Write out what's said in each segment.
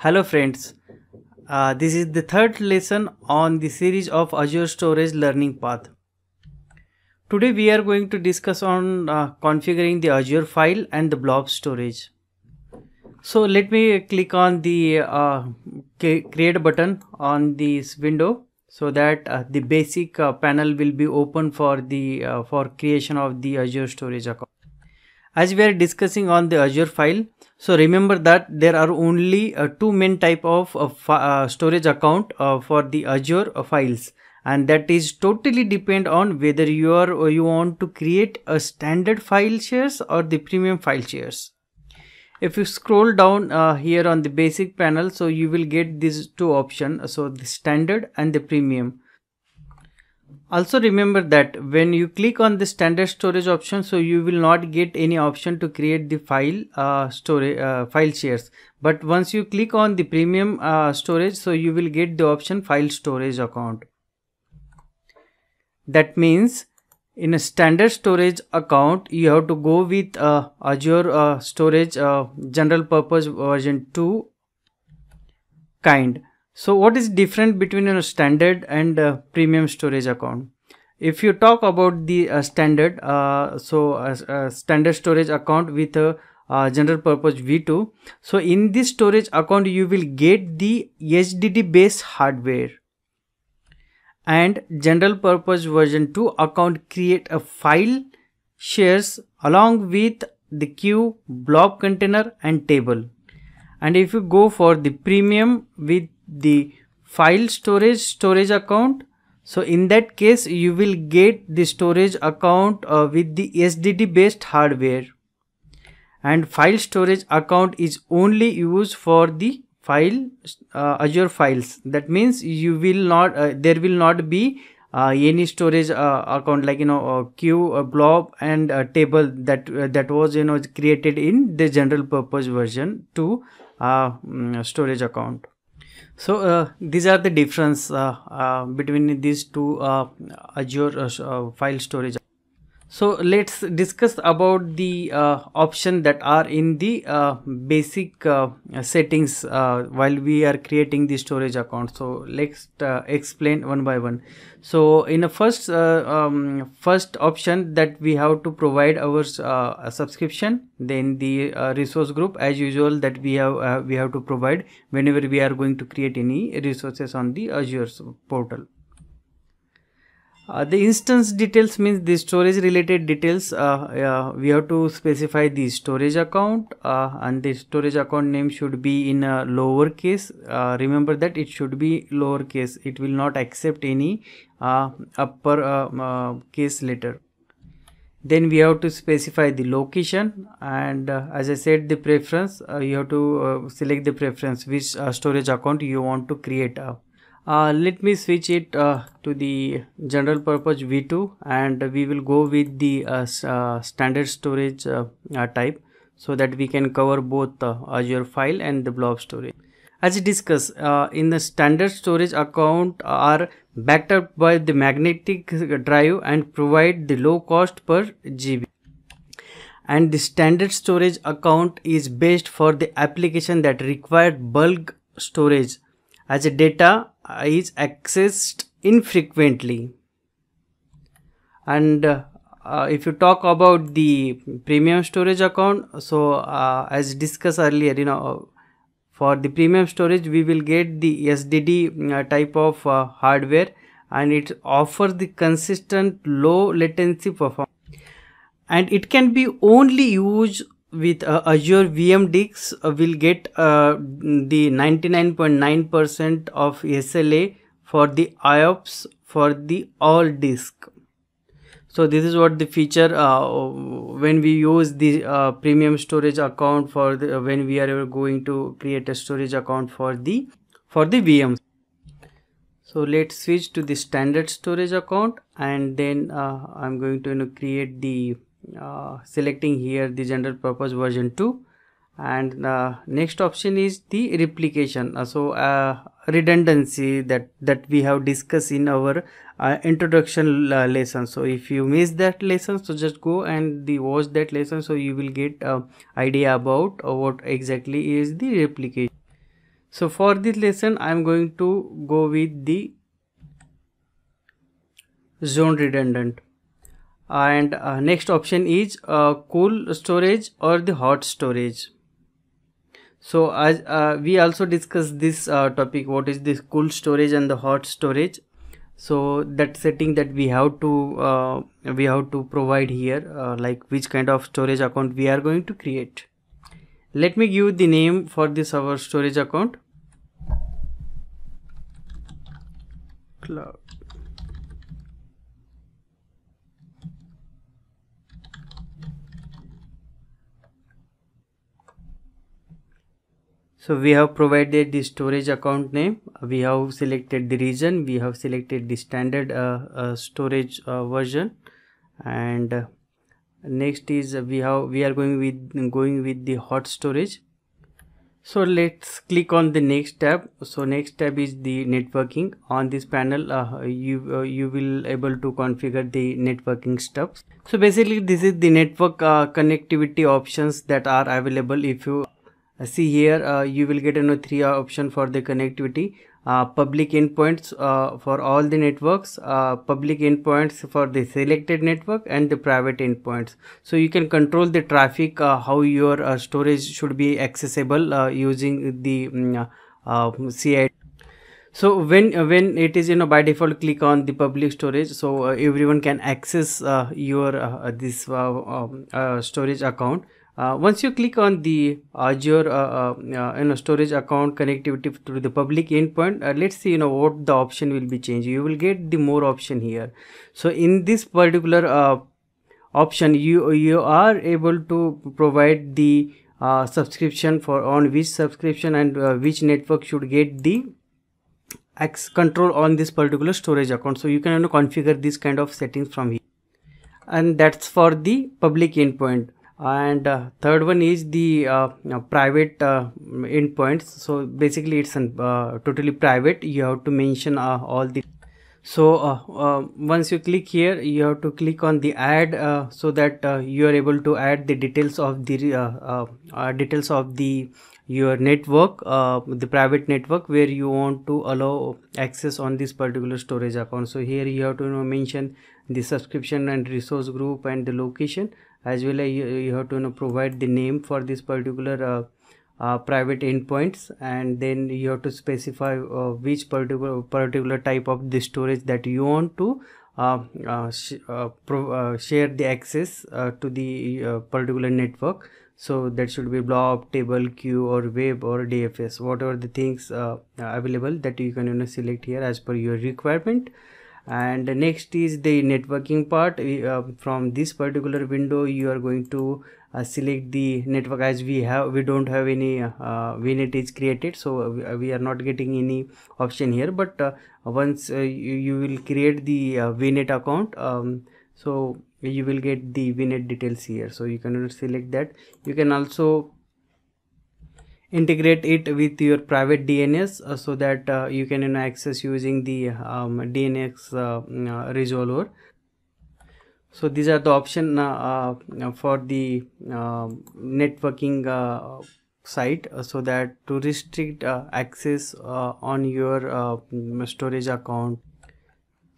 Hello friends, uh, this is the third lesson on the series of Azure Storage Learning Path. Today we are going to discuss on uh, configuring the Azure file and the blob storage. So let me click on the uh, create button on this window so that uh, the basic uh, panel will be open for the uh, for creation of the Azure storage account as we are discussing on the azure file so remember that there are only uh, two main type of uh, uh storage account uh, for the azure uh, files and that is totally depend on whether you are or uh, you want to create a standard file shares or the premium file shares if you scroll down here on the basic panel so you will get these two options so the standard and the premium also remember that when you click on the standard storage option, so you will not get any option to create the file uh, storage uh, file shares. But once you click on the premium uh, storage, so you will get the option file storage account. That means in a standard storage account, you have to go with uh, Azure uh, Storage uh, General Purpose version 2 kind so what is different between a you know, standard and uh, premium storage account? If you talk about the uh, standard, uh, so a, uh, standard storage account with a uh, general purpose V2. So in this storage account, you will get the HDD based hardware and general purpose version 2 account create a file shares along with the queue block container and table and if you go for the premium with the file storage storage account so in that case you will get the storage account uh, with the SDD based hardware and file storage account is only used for the file uh, Azure files that means you will not uh, there will not be uh, any storage uh, account like you know a uh, queue a blob and a table that that was you know created in the general purpose version to mm, storage account so uh, these are the difference uh, uh, between these two uh, Azure uh, uh, file storage. So let's discuss about the uh, option that are in the uh, basic uh, settings uh, while we are creating the storage account. So let's uh, explain one by one. So in a first uh, um, first option that we have to provide our subscription, then the resource group as usual that we have we have to provide whenever we are going to create any resources on the Azure portal. Uh, the instance details means the storage related details uh, uh, we have to specify the storage account uh, and the storage account name should be in a lowercase uh, remember that it should be lowercase it will not accept any uh, upper case letter then we have to specify the location and as I said the preference you have to select the preference which storage account you want to create up uh, let me switch it uh, to the general purpose v2 and we will go with the uh, uh standard storage uh, uh, type so that we can cover both azure file and the blob storage as discussed in the standard storage account are backed up by the magnetic drive and provide the low cost per gb and the standard storage account is based for the application that required bulk storage as a data is accessed infrequently and uh, uh, if you talk about the premium storage account so uh, as discussed earlier you know for the premium storage we will get the sdd mm, uh, type of uh, hardware and it offers the consistent low latency performance and it can be only used with uh, Azure VM Dix uh, will get uh, the 99.9% percent of SLA for the IOPS for the all disk. So this is what the feature uh, when we use the uh, premium storage account for the, uh, when we are going to create a storage account for the for the VMs. So let's switch to the standard storage account and then I'm going to you know, create the uh, selecting here the general purpose version 2 and the next option is the replication uh, so uh, redundancy that that we have discussed in our uh, introduction uh, lesson so if you miss that lesson so just go and the watch that lesson so you will get uh, idea about uh, what exactly is the replication so for this lesson i'm going to go with the zone redundant and uh, next option is uh, cool storage or the hot storage so as uh, we also discussed this uh, topic what is this cool storage and the hot storage so that setting that we have to uh, we have to provide here uh, like which kind of storage account we are going to create let me give the name for this our storage account cloud so we have provided the storage account name uh, we have selected the region we have selected the standard uh, uh, storage version and next is we have we are going with going with the hot storage so let's click on the next tab so next tab is the networking on this panel uh, you uh, you will able to configure the networking steps so basically this is the network uh, connectivity options that are available if you uh, see here uh, you will get you know three uh, option for the connectivity public endpoints for all the networks public endpoints for the selected network and the private endpoints so you can control the traffic how your storage should be accessible using the um, uh, CI so when when it is you know by default click on the public storage so uh, everyone can access uh, your uh, this um, storage account uh, once you click on the Azure uh uh, uh, uh, you know, storage account connectivity to the public endpoint, uh, let's see you know what the option will be changed. You will get the more option here. So in this particular option, you you are able to provide the subscription for on which subscription and which network should get the X control on this particular storage account. So you can you know, configure this kind of settings from here and that's for the public endpoint and uh, third one is the uh, uh private uh, endpoints so basically it's an, uh, totally private you have to mention uh, all the so once you click here you have to click on the add so that you are able to add the details of the details of the your network the private network where you want to allow access on this particular storage account so here you have to you know, mention the subscription and resource group and the location as well as you, you have to you know, provide the name for this particular uh, uh, private endpoints and then you have to specify uh, which particular particular type of the storage that you want to um, uh, sh uh, uh, share the access to the particular network so that should be blob table queue or web or dfs whatever the things available that you can you know, select here as per your requirement and next is the networking part uh, from this particular window you are going to uh, select the network as we have we don't have any uh, when it is created so uh, uh, we are not getting any option here but uh, once you, you, will create the vnet account um, so you will get the vnet details here so you can select that you can also integrate it with your private DNS uh, so that uh, you can you know, access using the um, DNS uh, mm, resolver so these are the option uh, uh, for the um, uh, networking site so that to restrict access on your storage account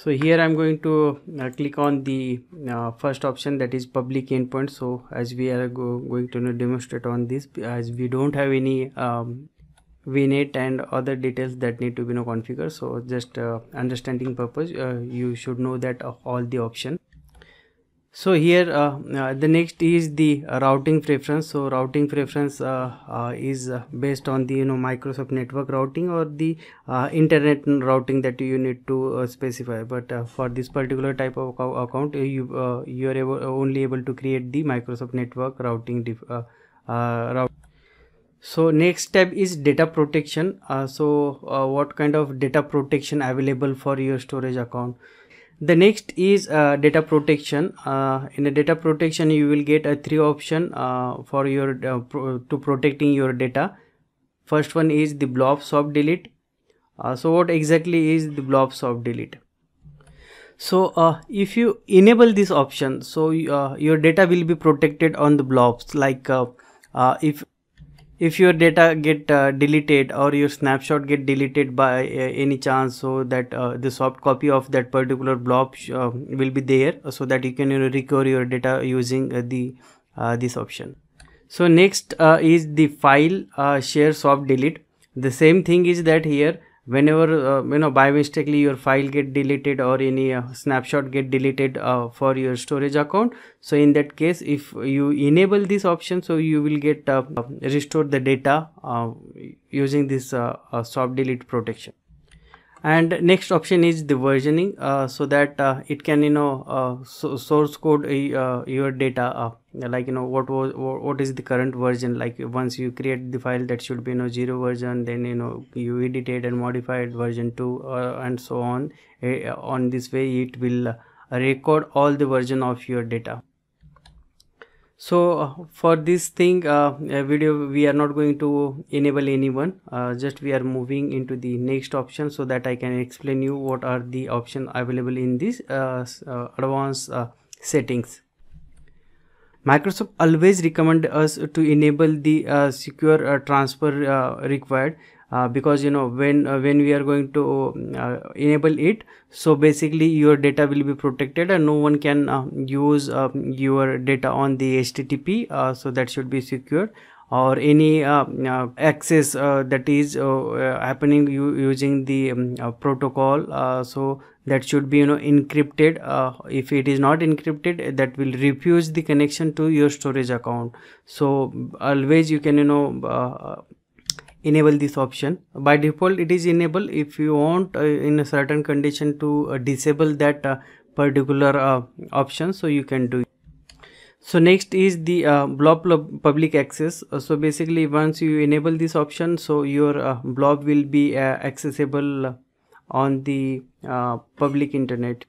so here i'm going to uh, click on the uh, first option that is public endpoint so as we are go going to demonstrate on this as we don't have any um, vnet and other details that need to be you know, configured so just uh, understanding purpose uh, you should know that of uh, all the option so here uh, uh, the next is the routing preference so routing preference uh, uh, is uh, based on the you know microsoft network routing or the internet routing that you need to specify but for this particular type of account you you are able, only able to create the microsoft network routing route so next step is data protection so what kind of data protection available for your storage account the next is uh, data protection uh, in the data protection you will get a three option uh, for your uh, pro to protecting your data first one is the blob soft delete uh, so what exactly is the blob soft delete so uh, if you enable this option so your data will be protected on the blobs like if if your data get uh, deleted or your snapshot get deleted by uh, any chance so that uh, the soft copy of that particular blob uh, will be there so that you can you know, recover your data using uh, the uh, this option so next is the file share soft delete the same thing is that here whenever uh, you know by mistake,ly your file get deleted or any uh, snapshot get deleted uh, for your storage account so in that case if you enable this option so you will get uh, restore the data uh, using this uh, soft delete protection and next option is the versioning uh, so that uh, it can you know uh, so source code uh, your data uh, like you know what was what is the current version like once you create the file that should be you know zero version then you know you edited and modified version 2 uh, and so on on this way it will record all the version of your data so uh, for this thing uh, video we are not going to enable anyone uh, just we are moving into the next option so that i can explain you what are the option available in this uh, uh, advanced settings microsoft always recommend us to enable the secure transfer required uh, because you know when uh, when we are going to uh, enable it so basically your data will be protected and no one can uh, use uh, your data on the http so that should be secure or any access that is happening using the um, protocol so that should be you know encrypted uh, if it is not encrypted that will refuse the connection to your storage account so always you can you know uh, enable this option by default it is enable if you want uh, in a certain condition to uh, disable that uh, particular uh, option so you can do it. so next is the uh, blob public access uh, so basically once you enable this option so your blob will be accessible on the public internet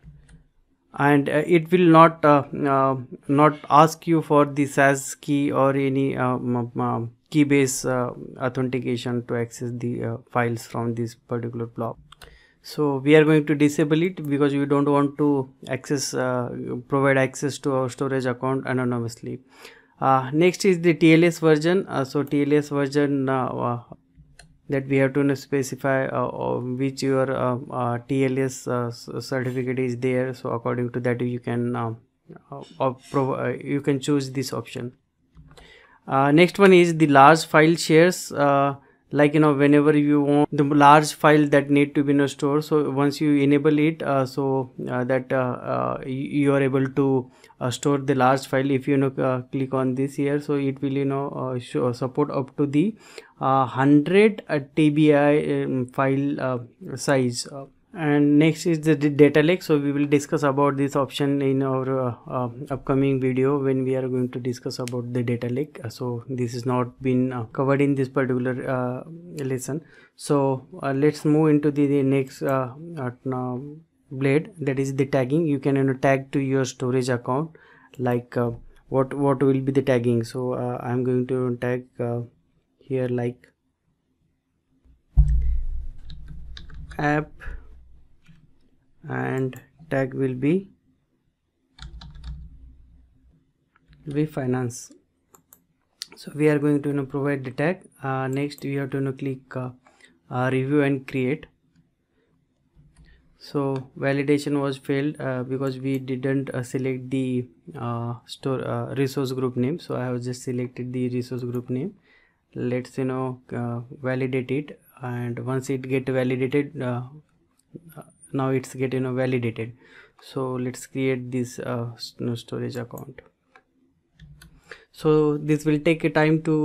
and uh, it will not uh, uh, not ask you for the SAS key or any um, key based authentication to access the files from this particular blob so we are going to disable it because we don't want to access uh, provide access to our storage account anonymously uh, next is the tls version uh, so tls version that we have to specify uh, uh, which your uh, uh, TLS uh, certificate is there so according to that you can uh, you can choose this option next one is the large file shares like you know whenever you want the large file that need to be in stored so once you enable it so that you are able to uh, store the last file if you know uh, click on this here so it will you know uh, show support up to the 100 tbi um, file size and next is the data lake so we will discuss about this option in our uh, uh, upcoming video when we are going to discuss about the data lake so this is not been uh, covered in this particular lesson so let's move into the, the next blade that is the tagging you can you know, tag to your storage account like uh, what what will be the tagging so uh, i'm going to tag uh, here like app and tag will be we finance so we are going to you know, provide the tag uh, next we have to you know, click uh, uh, review and create so validation was failed uh, because we didn't uh, select the uh, store uh, resource group name so i have just selected the resource group name let's you know uh, validate it and once it get validated uh, now it's get you know validated so let's create this storage account so this will take a time to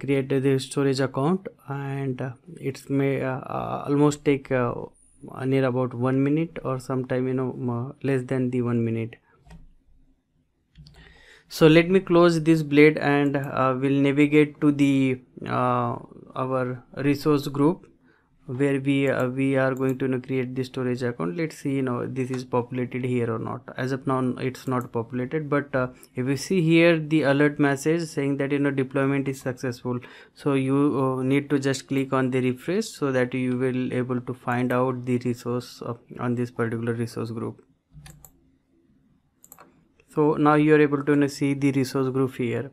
create the storage account and it may almost take near about one minute or sometime you know less than the one minute so let me close this blade and uh, we'll navigate to the uh, our resource group where we uh, we are going to you know, create the storage account let's see you know this is populated here or not as of now it's not populated but uh, if you see here the alert message saying that you know deployment is successful so you uh, need to just click on the refresh so that you will able to find out the resource of, on this particular resource group so now you are able to you know, see the resource group here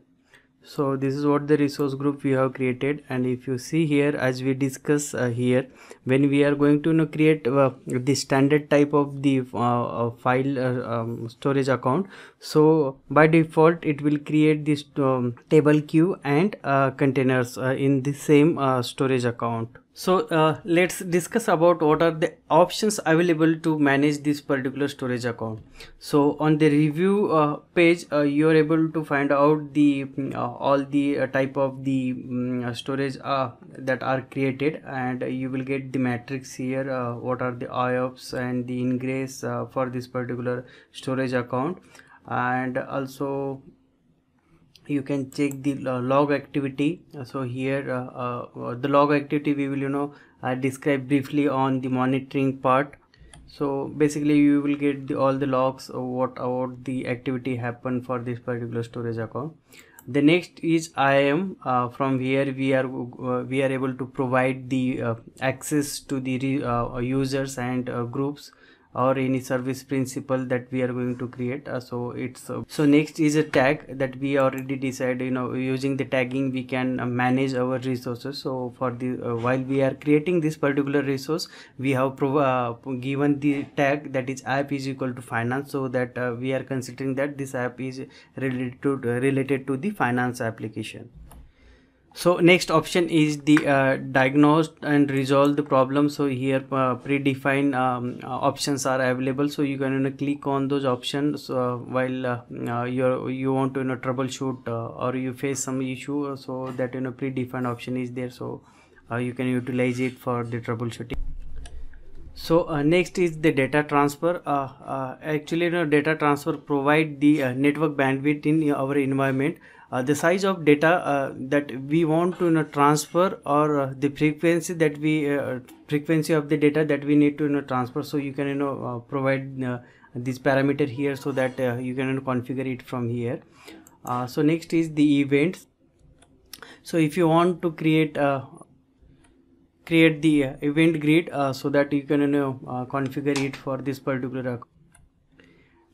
so this is what the resource group we have created and if you see here as we discuss uh, here when we are going to you know, create uh, the standard type of the uh, uh file uh, um, storage account so by default it will create this um, table queue and uh, containers in the same storage account so uh, let's discuss about what are the options available to manage this particular storage account. So on the review uh, page, uh, you are able to find out the mm, uh, all the uh, type of the um, storage that are created and you will get the matrix here. what are the IOPS and the ingress for this particular storage account and also you can check the log activity so here uh, uh, the log activity we will you know uh, describe briefly on the monitoring part so basically you will get the, all the logs of what about the activity happened for this particular storage account the next is IAM uh, from here we are uh, we are able to provide the uh, access to the users and groups or any service principle that we are going to create uh, so it's uh, so next is a tag that we already decide you know using the tagging we can uh, manage our resources so for the uh, while we are creating this particular resource we have uh, given the tag that is app is equal to finance so that uh, we are considering that this app is related to related to the finance application so next option is the uh, diagnose and resolve the problem so here uh, predefined um, uh, options are available so you can you know, click on those options uh, while uh, uh, you you want to you know troubleshoot or you face some issue so that you know predefined option is there so you can utilize it for the troubleshooting so uh, next is the data transfer uh, uh, actually you know, data transfer provide the network bandwidth in our environment uh, the size of data uh, that we want to you know, transfer or uh, the frequency that we frequency of the data that we need to you know, transfer so you can you know provide this parameter here so that you can you know, configure it from here so next is the events so if you want to create a create the event grid uh, so that you can you know, uh, configure it for this particular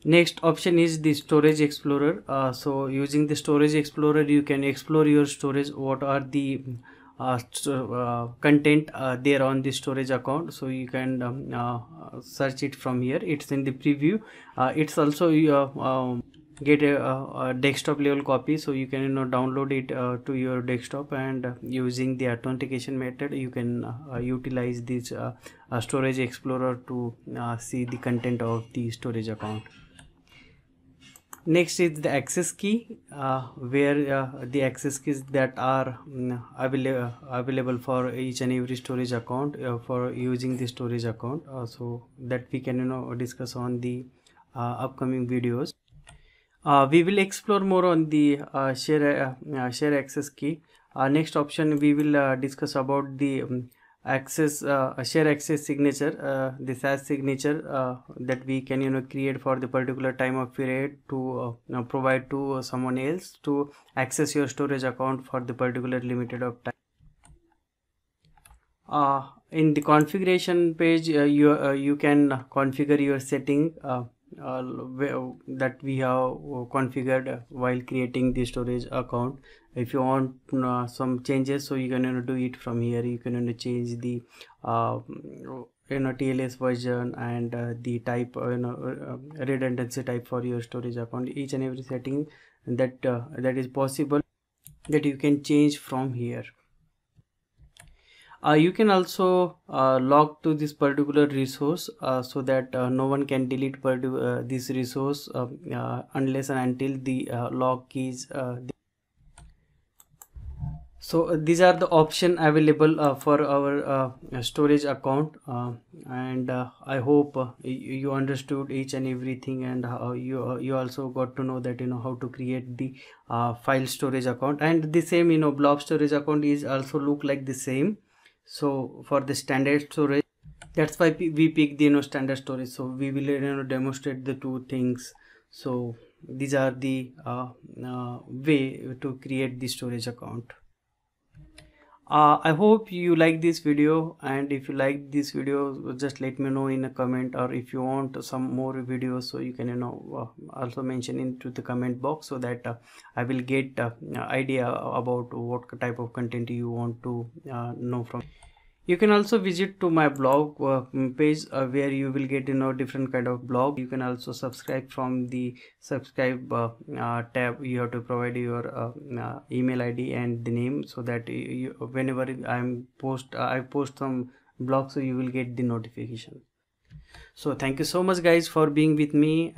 next option is the storage explorer uh, so using the storage explorer you can explore your storage what are the uh, uh, content uh, there on the storage account so you can um, uh, search it from here it's in the preview uh, it's also um, get a, a, desktop level copy so you can you know download it uh, to your desktop and using the authentication method you can uh, utilize this storage explorer to see the content of the storage account next is the access key uh, where uh, the access keys that are um, mm, avail uh, available for each and every storage account uh, for using the storage account uh, so that we can you know discuss on the uh, upcoming videos we will explore more on the share share access key next option we will discuss about the um, access uh, share access signature uh, this as signature uh, that we can you know create for the particular time of period to uh, you know, provide to uh, someone else to access your storage account for the particular limited of time uh, in the configuration page uh, you you can configure your setting that we have configured while creating the storage account if you want uh, some changes so you can you know, do it from here you can you know, change the uh, you know tls version and uh, the type uh, you know uh, uh, redundancy type for your storage account each and every setting that that is possible that you can change from here you can also log to this particular resource so that no one can delete this resource um, unless and until the log keys so uh, these are the option available uh, for our uh, storage account uh, and uh, i hope uh, you understood each and everything and you you also got to know that you know how to create the file storage account and the same you know blob storage account is also look like the same so for the standard storage that's why we pick the you know standard storage so we will you know demonstrate the two things so these are the way to create the storage account uh, i hope you like this video and if you like this video just let me know in a comment or if you want some more videos so you can you know uh, also mention into the comment box so that uh, i will get uh, idea about what type of content you want to uh, know from you can also visit to my blog uh, mm, page uh, where you will get you know different kind of blog you can also subscribe from the subscribe uh, uh tab you have to provide your uh, mm, uh, email id and the name so that you, whenever i'm post i post some blog so you will get the notification so thank you so much guys for being with me